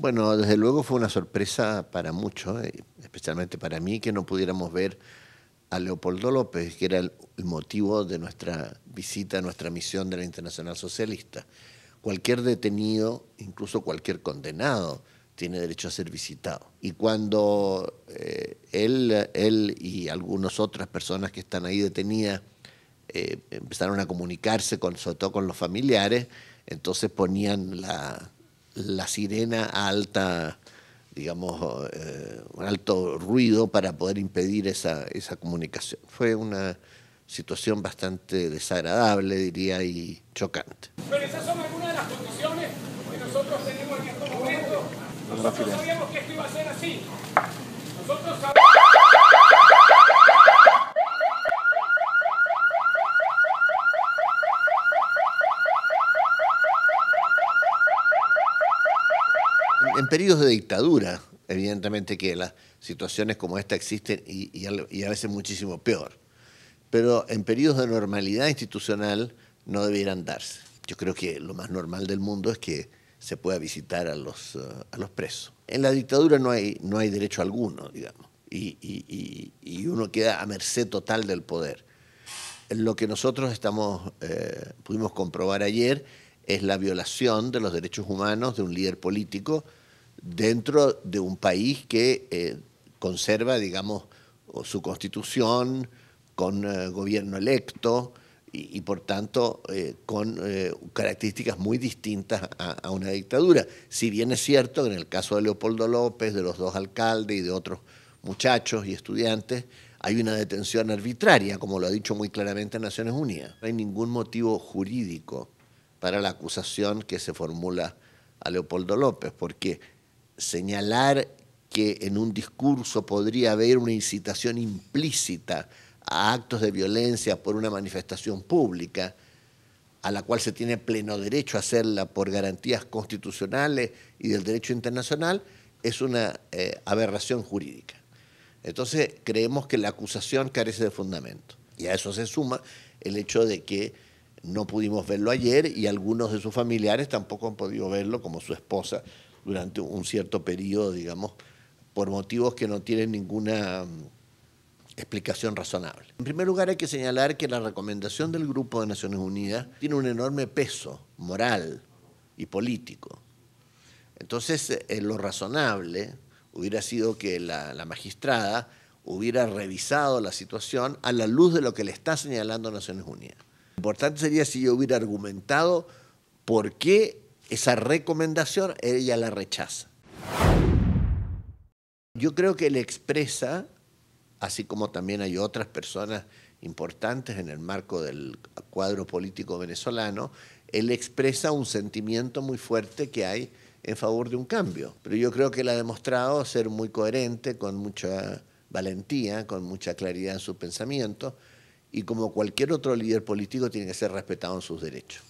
Bueno, desde luego fue una sorpresa para muchos, eh, especialmente para mí, que no pudiéramos ver a Leopoldo López, que era el motivo de nuestra visita, nuestra misión de la Internacional Socialista. Cualquier detenido, incluso cualquier condenado, tiene derecho a ser visitado. Y cuando eh, él, él y algunas otras personas que están ahí detenidas eh, empezaron a comunicarse, con, sobre todo con los familiares, entonces ponían la, la sirena alta, digamos, un eh, alto ruido para poder impedir esa, esa comunicación. Fue una situación bastante desagradable, diría, y chocante. Pero esas son algunas de las condiciones que nosotros tenemos en estos momentos. Nosotros sabíamos que esto iba a ser así. en periodos de dictadura, evidentemente que las situaciones como esta existen y, a, veces muchísimo peor. Pero en periodos de normalidad institucional no debieran darse. Yo creo que lo más normal del mundo es que se pueda visitar a los, eh, a los presos. En la dictadura no hay, no hay derecho alguno, digamos, y, y uno queda a merced total del poder. Lo que nosotros estamos, eh, pudimos comprobar ayer es la violación de los derechos humanos de un líder político dentro de un país que eh, conserva, digamos, su constitución con eh, gobierno electo y, por tanto eh, con características muy distintas a, a, una dictadura. Si bien es cierto que en el caso de Leopoldo López, de los dos alcaldes y de otros muchachos y estudiantes, hay una detención arbitraria, como lo ha dicho muy claramente Naciones Unidas. No hay ningún motivo jurídico para la acusación que se formula a Leopoldo López, porque señalar que en un discurso podría haber una incitación implícita a actos de violencia por una manifestación pública, a la cual se tiene pleno derecho a hacerla por garantías constitucionales y del derecho internacional, es una eh, aberración jurídica. Entonces creemos que la acusación carece de fundamento. Y a eso se suma el hecho de que no pudimos verlo ayer y algunos de sus familiares tampoco han podido verlo, como su esposa, durante un cierto periodo, digamos, por motivos que no tienen ninguna mm, explicación razonable. En primer lugar, hay que señalar que la recomendación del Grupo de Naciones Unidas tiene un enorme peso moral y político. Entonces, eh, lo razonable hubiera sido que la, la magistrada hubiera revisado la situación a la luz de lo que le está señalando Naciones Unidas. Importante sería si yo hubiera argumentado por qué esa recomendación ella la rechaza. Yo creo que él expresa, así como también hay otras personas importantes en el marco del cuadro político venezolano, él expresa un sentimiento muy fuerte que hay en favor de un cambio. Pero yo creo que él ha demostrado ser muy coherente, con mucha valentía, con mucha claridad en su pensamiento y como cualquier otro líder político tiene que ser respetado en sus derechos.